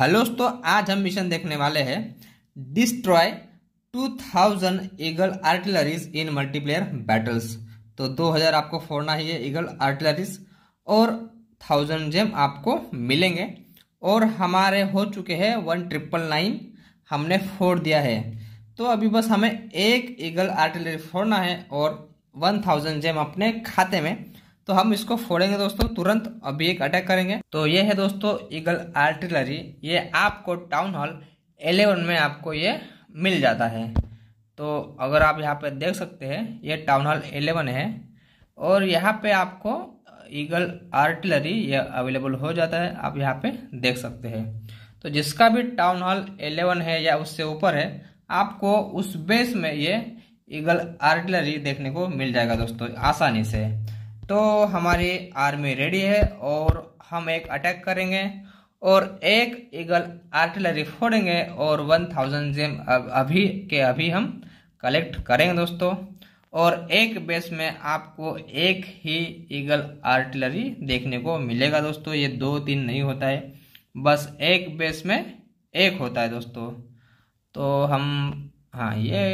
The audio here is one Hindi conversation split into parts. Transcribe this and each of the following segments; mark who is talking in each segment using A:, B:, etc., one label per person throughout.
A: हेलो दोस्तों आज हम मिशन देखने वाले हैं destroy 2000 eagle artilleries in multiplayer battles तो 2000 आपको फोड़ना ही है ईगल आर्टिलरीज और थाउजेंड जेम आपको मिलेंगे और हमारे हो चुके हैं वन ट्रिपल नाइन हमने फोड़ दिया है तो अभी बस हमें एक ईगल आर्टिलरी फोड़ना है और वन थाउजेंड जेम अपने खाते में तो हम इसको फोड़ेंगे दोस्तों तुरंत अभी एक अटैक करेंगे तो ये है दोस्तों ईगल आर्टिलरी ये आपको टाउन हॉल एलेवन में आपको ये मिल जाता है तो अगर आप यहाँ पे देख सकते हैं ये टाउन हॉल एलेवन है और यहाँ पे आपको ईगल आर्टिलरी ये अवेलेबल हो जाता है आप यहाँ पे देख सकते हैं तो जिसका भी टाउन हॉल एलेवन है या उससे ऊपर है आपको उस बेस में ये ईगल आर्टिलरी देखने को मिल जाएगा दोस्तों आसानी से तो हमारी आर्मी रेडी है और हम एक अटैक करेंगे और एक ईगल आर्टिलरी फोड़ेंगे और वन थाउजेंड जेम अभी के अभी हम कलेक्ट करेंगे दोस्तों और एक बेस में आपको एक ही ईगल आर्टिलरी देखने को मिलेगा दोस्तों ये दो तीन नहीं होता है बस एक बेस में एक होता है दोस्तों तो हम हाँ ये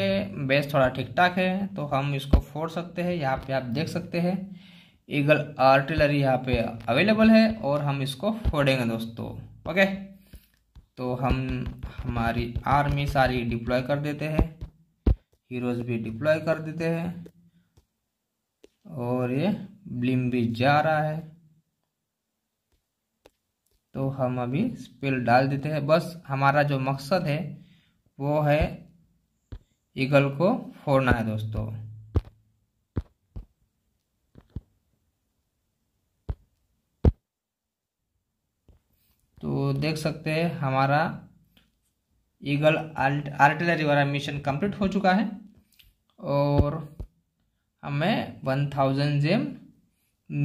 A: बेस थोड़ा ठीक ठाक है तो हम इसको फोड़ सकते हैं यहाँ पे आप देख सकते हैं ईगल आर्टिलरी यहाँ पे अवेलेबल है और हम इसको फोड़ेंगे दोस्तों ओके तो हम हमारी आर्मी सारी डिप्लॉय कर देते हैं हीरोज भी डिप्लॉय कर देते हैं और ये ब्लिम भी जा रहा है तो हम अभी स्पेल डाल देते हैं बस हमारा जो मकसद है वो है ईगल को फोड़ना है दोस्तों देख सकते हैं हमारा ईगल आर्टिलरी वाला मिशन कंप्लीट हो चुका है और हमें वन थाउजेंड जेम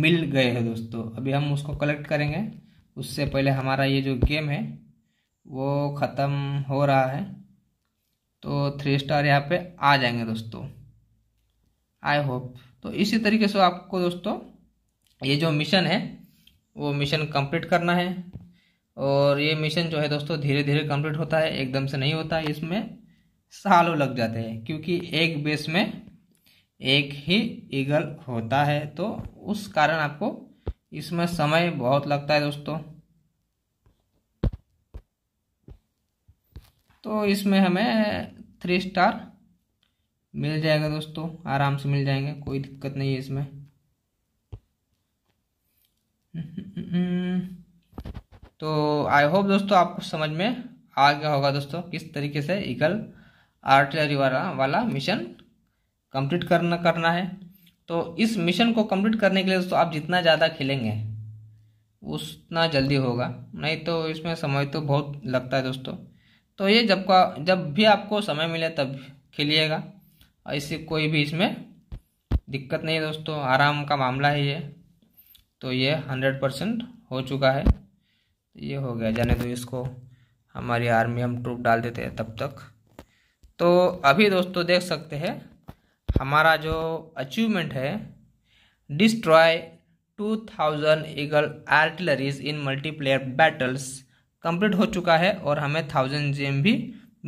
A: मिल गए हैं दोस्तों अभी हम उसको कलेक्ट करेंगे उससे पहले हमारा ये जो गेम है वो ख़त्म हो रहा है तो थ्री स्टार यहाँ पे आ जाएंगे दोस्तों आई होप तो इसी तरीके से आपको दोस्तों ये जो मिशन है वो मिशन कंप्लीट करना है और ये मिशन जो है दोस्तों धीरे धीरे कंप्लीट होता है एकदम से नहीं होता है इसमें सालों लग जाते हैं क्योंकि एक बेस में एक ही ईगल होता है तो उस कारण आपको इसमें समय बहुत लगता है दोस्तों तो इसमें हमें थ्री स्टार मिल जाएगा दोस्तों आराम से मिल जाएंगे कोई दिक्कत नहीं है इसमें तो आई होप दोस्तों आपको समझ में आ गया होगा दोस्तों किस तरीके से ईगल आर्टिलरी वाला वाला मिशन कंप्लीट करना करना है तो इस मिशन को कंप्लीट करने के लिए दोस्तों आप जितना ज़्यादा खेलेंगे उतना जल्दी होगा नहीं तो इसमें समय तो बहुत लगता है दोस्तों तो ये जब का जब भी आपको समय मिले तब खेलिएगा ऐसी कोई भी इसमें दिक्कत नहीं है दोस्तों आराम का मामला है ये तो ये हंड्रेड परसेंट हो चुका है ये हो गया जाने दो इसको हमारी आर्मी हम ट्रूप डाल देते हैं तब तक तो अभी दोस्तों देख सकते हैं हमारा जो अचीवमेंट है destroy 2000 eagle artilleries in multiplayer battles complete हो चुका है और हमें थाउजेंड जेम भी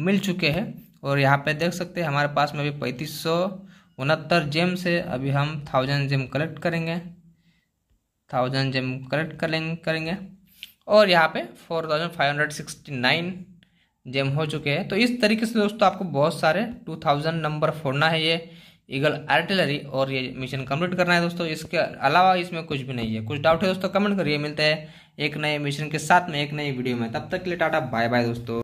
A: मिल चुके हैं और यहाँ पे देख सकते हैं हमारे पास में अभी पैंतीस सौ उनहत्तर जेम से अभी हम थाउजेंड जेम कलेक्ट करेंगे थाउजेंड जेम कलेक्ट करेंगे करेंगे और यहाँ पे four thousand five hundred nine gem हो चुके हैं तो इस तरीके से दोस्तों आपको बहुत सारे टू थाउजेंड नंबर फोड़ना है ये ईगल आर्टिलरी और ये मिशन कंप्लीट करना है दोस्तों इसके अलावा इसमें कुछ भी नहीं है कुछ डाउट है दोस्तों कमेंट करिए मिलते हैं एक नए मिशन के साथ में एक नई वीडियो में तब तक के लिए टाटा बाय बाय दोस्तों